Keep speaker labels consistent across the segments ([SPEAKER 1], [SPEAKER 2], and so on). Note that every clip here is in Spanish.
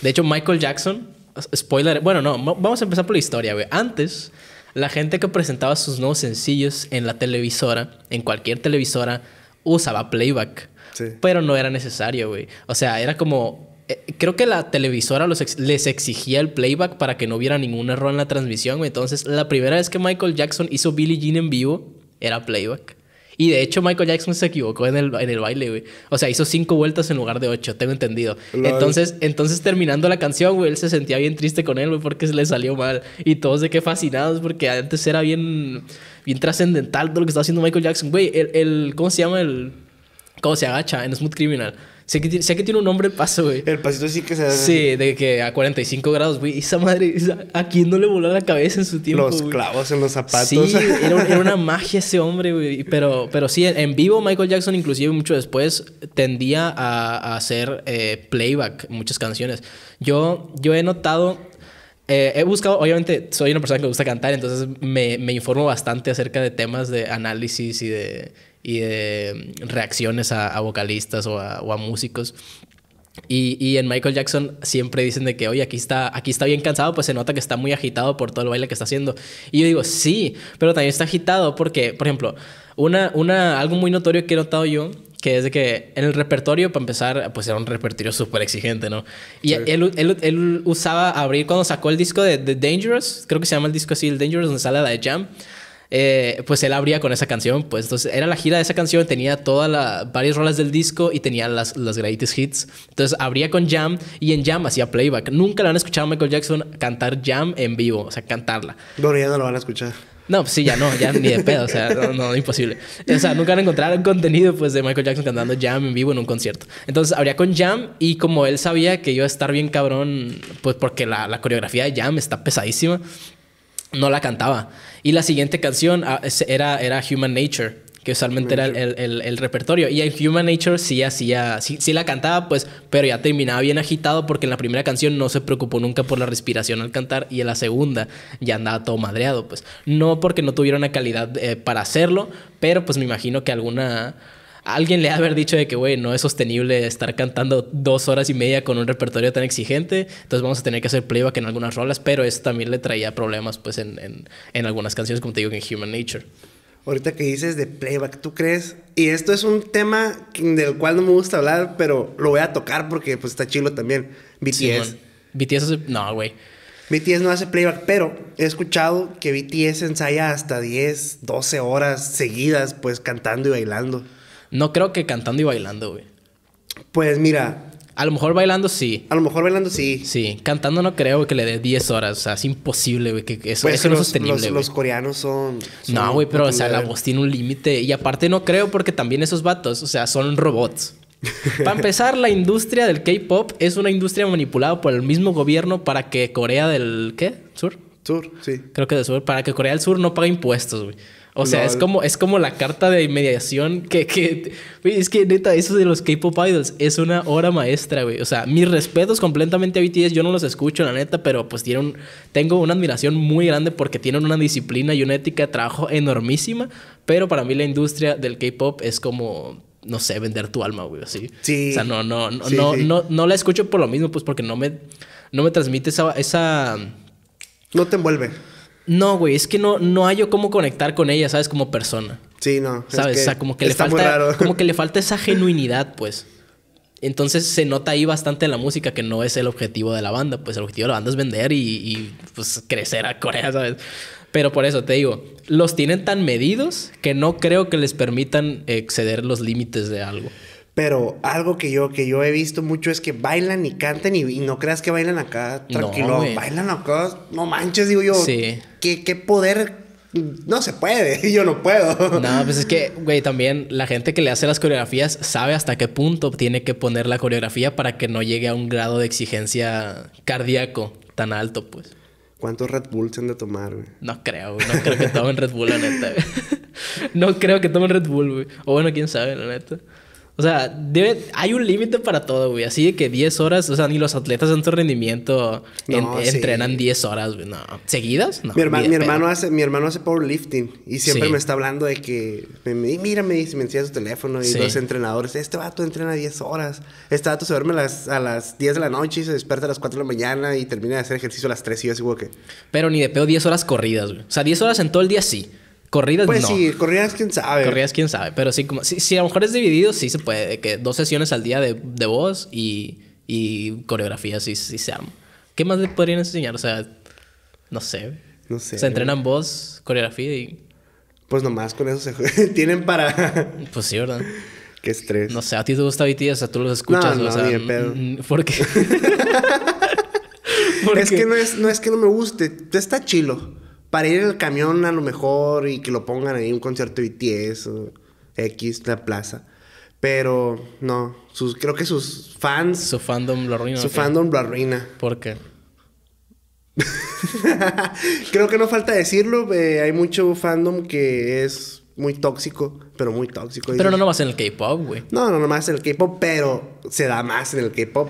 [SPEAKER 1] De hecho, Michael Jackson, spoiler, bueno, no, vamos a empezar por la historia, güey. Antes, la gente que presentaba sus nuevos sencillos en la televisora, en cualquier televisora, usaba playback. Sí. Pero no era necesario, güey. O sea, era como eh, creo que la televisora les exigía el playback para que no hubiera ningún error en la transmisión. Entonces, la primera vez que Michael Jackson hizo Billie Jean en vivo era playback. Y de hecho, Michael Jackson se equivocó en el, en el baile, güey. O sea, hizo cinco vueltas en lugar de ocho, tengo entendido. Entonces, entonces terminando la canción, güey, él se sentía bien triste con él, güey, porque se le salió mal. Y todos de qué fascinados, porque antes era bien, bien trascendental todo lo que estaba haciendo Michael Jackson. Güey, el, el, ¿cómo se llama el...? ¿Cómo se agacha en Smooth Criminal? Sé que, tiene un nombre el paso, güey. El pasito sí que se da. Sí, de que a 45 grados, güey. Esa madre, ¿a quién no le voló la cabeza en su tiempo? Los clavos
[SPEAKER 2] en los zapatos. Sí, era,
[SPEAKER 1] era, una magia ese hombre, güey. Pero, pero sí, en vivo Michael Jackson, inclusive mucho después, tendía a, a hacer eh, playback muchas canciones. Yo, yo he notado eh, he buscado, obviamente, soy una persona que gusta cantar, entonces me, me, informo bastante acerca de temas de análisis y de y de reacciones a, vocalistas o a, músicos. Y, en Michael Jackson siempre dicen de que, oye, aquí está, aquí está bien cansado, pues se nota que está muy agitado por todo el baile que está haciendo. Y yo digo, sí, pero también está agitado porque, por ejemplo, una, una, algo muy notorio que he notado yo, que es de que en el repertorio, para empezar, pues era un repertorio súper exigente, ¿no? Y él, usaba abrir cuando sacó el disco de, Dangerous, creo que se llama el disco así, el Dangerous, donde sale la de Jam. Eh, pues él abría con esa canción, pues entonces era la gira de esa canción, tenía todas las varias rolas del disco y tenía las, las greatest hits. Entonces abría con Jam y en Jam hacía playback. Nunca lo han escuchado a Michael Jackson cantar Jam en vivo, o sea, cantarla.
[SPEAKER 2] Bueno, ya no lo van a escuchar.
[SPEAKER 1] No, pues sí, ya no, ya ni de pedo, o sea, no, imposible. O sea, nunca van a contenido pues de Michael Jackson cantando Jam en vivo en un concierto. Entonces, abría con Jam y como él sabía que iba a estar bien cabrón, pues porque la, la coreografía de Jam está pesadísima, no la cantaba. Y la siguiente canción ah, era, era Human Nature, que usualmente era el, repertorio. Y en Human Nature sí hacía, la cantaba, pues, pero ya terminaba bien agitado porque en la primera canción no se preocupó nunca por la respiración al cantar y en la segunda ya andaba todo madreado, pues. No porque no tuviera una calidad eh, para hacerlo, pero pues me imagino que alguna alguien le ha haber dicho de que, güey, no es sostenible estar cantando dos horas y media con un repertorio tan exigente, entonces vamos a tener que hacer playback en algunas rolas, pero eso también le traía problemas pues en, algunas
[SPEAKER 2] canciones, como te digo, en Human Nature. Ahorita que dices de playback, ¿tú crees? Y esto es un tema del cual no me gusta hablar, pero lo voy a tocar porque pues está chilo también. BTS. BTS hace... No, güey. BTS no hace playback, pero he escuchado que BTS ensaya hasta 10, 12 horas seguidas, pues cantando y bailando. No creo que cantando y bailando, güey. Pues mira. A lo mejor bailando sí. A lo mejor bailando
[SPEAKER 1] sí. Sí. Cantando no creo que le dé 10 horas. O sea, es imposible, güey. Que eso, pues no es sostenible. Los,
[SPEAKER 2] coreanos son. no, güey, pero, o sea, la voz
[SPEAKER 1] tiene un límite. Y aparte no creo porque también esos vatos, o sea, son robots. para empezar, la industria del K-pop es una industria manipulada por el mismo gobierno para que Corea del. ¿Qué? ¿Sur? Sur, sí. Creo que del sur. Para que Corea del Sur no pague impuestos, güey. O sea, es como, es como la carta de mediación que, que Es que neta, eso de los K-pop idols es una hora maestra, güey. O sea, mis respetos completamente a BTS. Yo no los escucho, la neta, pero pues tienen, tengo una admiración muy grande porque tienen una disciplina y una ética de trabajo enormísima. Pero para mí la industria del K-pop es como no sé, vender tu alma, güey, así. Sí. O sea, no, no, no, no, no, no la escucho por lo mismo, pues porque no me, no me transmite esa, esa... No te envuelve. No, güey, es que no, no hay yo cómo conectar con ella, ¿sabes? Como persona.
[SPEAKER 2] Sí, no. ¿Sabes? o sea, como que le falta. Como que
[SPEAKER 1] le falta esa genuinidad, pues. Entonces se nota ahí bastante en la música que no es el objetivo de la banda. Pues el objetivo de la banda es vender y, y pues crecer a Corea, ¿sabes? Pero por eso te digo, los tienen tan medidos que no creo que les permitan exceder los límites
[SPEAKER 2] de algo. Pero algo que yo, que yo he visto mucho es que bailan y canten y, no creas que bailan acá tranquilo. bailan acá, no manches, digo yo. Sí. ¿Qué, qué poder no se puede, yo no puedo. No, pues es que,
[SPEAKER 1] güey, también la gente que le hace las coreografías sabe hasta qué punto tiene que poner la coreografía para que no llegue a un grado de exigencia cardíaco tan alto, pues.
[SPEAKER 2] ¿Cuántos Red Bull se han de tomar, güey? No creo, güey. No
[SPEAKER 1] creo que tomen Red Bull, la neta, No creo que tomen Red Bull, güey. O bueno, quién sabe, la neta. O sea, debe, hay un límite para todo, güey. Así de que 10 horas, o sea, ni los atletas en su rendimiento entrenan 10 horas, güey. No. ¿Seguidas? No. Mi, mi hermano
[SPEAKER 2] hace, mi hermano hace powerlifting y siempre me está hablando de que, me, mira, me, me enseña su teléfono y los entrenadores, este vato entrena 10 horas. Este vato se duerme a las, a 10 de la noche y se despierta a las 4 de la mañana y termina de hacer ejercicio a las 3 y yo así, Pero ni de pedo 10 horas corridas, güey. O sea, 10 horas
[SPEAKER 1] en todo el día sí. Corridas pues no. Pues
[SPEAKER 2] sí, corridas quién sabe.
[SPEAKER 1] Corridas quién sabe. Pero sí, como, si, a lo mejor es dividido, sí se puede. que dos sesiones al día de, de voz y, y coreografía, sí, se arma. ¿Qué más le podrían enseñar? O sea, no sé. No sé. Se entrenan voz, coreografía y. Pues nomás con eso se Tienen para. pues sí, ¿verdad? Qué estrés. No sé, a ti te gusta BTS, o sea, tú los escuchas. No, no, o sea, pedo. Mm, mm, Porque...
[SPEAKER 2] Es que no es, no es que no me guste. Está chilo para ir en el camión a lo mejor y que lo pongan ahí un concierto de BTS o X, la plaza. Pero no, sus, creo que sus fans... Su fandom lo arruina. Su fandom lo arruina. ¿Por qué? creo que no falta decirlo, eh, hay mucho fandom que es muy tóxico, pero muy tóxico. Pero no nomás en el K-pop, güey. No, no nomás en el K-pop, pero se da más en el K-pop.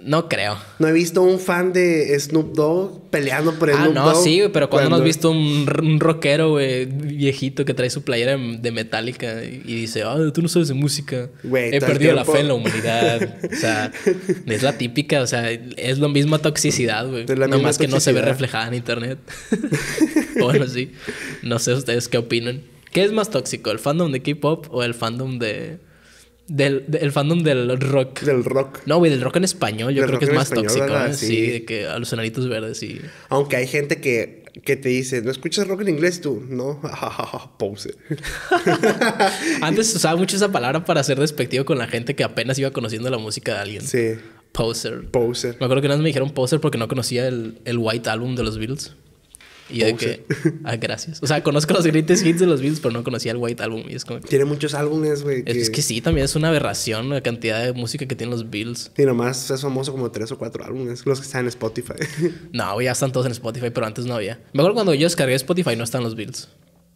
[SPEAKER 2] No creo. No he visto un fan de Snoop Dogg peleando por el ah, no, Ah, no, sí, pero cuando no has visto un,
[SPEAKER 1] rockero, güey, viejito que trae su playera de Metallica y dice, ah, oh, tú no sabes de música. He perdido la fe en la humanidad. o sea, es la típica, o sea, es la misma toxicidad, güey. más que no se ve reflejada en internet. bueno, sí. No sé ustedes qué opinan. ¿Qué es más tóxico, el fandom de K-pop o el fandom de del, fandom del rock. Del rock. No, y del rock en español. Yo creo que es más tóxico. ¿eh? Sí. de
[SPEAKER 2] que a los verdes y Aunque hay gente que, que te dice, ¿no escuchas rock en inglés tú? No. Pose. Antes usaba mucho esa palabra para
[SPEAKER 1] ser despectivo con la gente que apenas iba conociendo la música de alguien. Sí. Poser. Poser. Me acuerdo que una vez me dijeron poser porque no conocía el, el White Album de los Beatles. Y de que, ah, gracias. O sea, conozco los greatest hits de los Bills pero no conocía el White Album. Y es como Tiene muchos álbumes, güey. Es, que... sí, también es una aberración la cantidad de música que tienen los Bills Tiene nomás es famoso como tres o cuatro álbumes, los que están en Spotify. no, ya están todos en Spotify, pero antes no había. Me acuerdo cuando yo descargué Spotify no están los Bills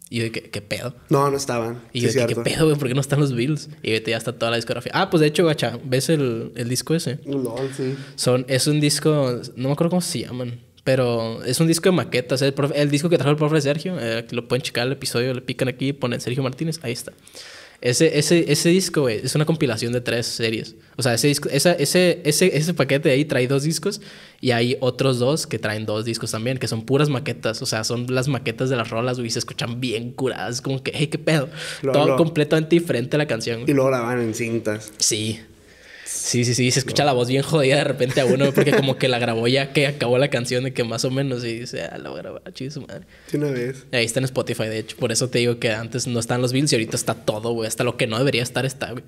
[SPEAKER 1] Y de que, ¿qué pedo? No, no estaban. Y yo de que, ¿qué pedo, güey? ¿Por qué no están los Bills? Y vete, ya está toda la discografía. Ah, pues de hecho, gacha, ¿ves el, disco ese?
[SPEAKER 2] No, sí.
[SPEAKER 1] Son, es un disco, no me acuerdo cómo se llaman. Pero es un disco de maquetas. El, disco que trajo el profe Sergio, eh, lo pueden checar el episodio, le pican aquí, ponen Sergio Martínez, ahí está. Ese, ese, ese disco, es una compilación de tres series. O sea, ese, ese, ese, paquete de ahí trae dos discos y hay otros dos que traen dos discos también, que son puras maquetas. O sea, son las maquetas de las rolas, y se escuchan bien curadas. Como que, hey, qué pedo. Todo completamente diferente a la canción. Y lo van en cintas. Sí. Sí, sí, sí. Se escucha la voz bien jodida de repente a uno porque como que la grabó ya que acabó la canción de que más o menos y dice, ah, la voy a grabar, chido su madre. Sí, una vez. Ahí está en Spotify, de hecho. Por eso te digo que antes no estaban los bills y ahorita está todo, güey. Hasta lo que no debería estar está, güey.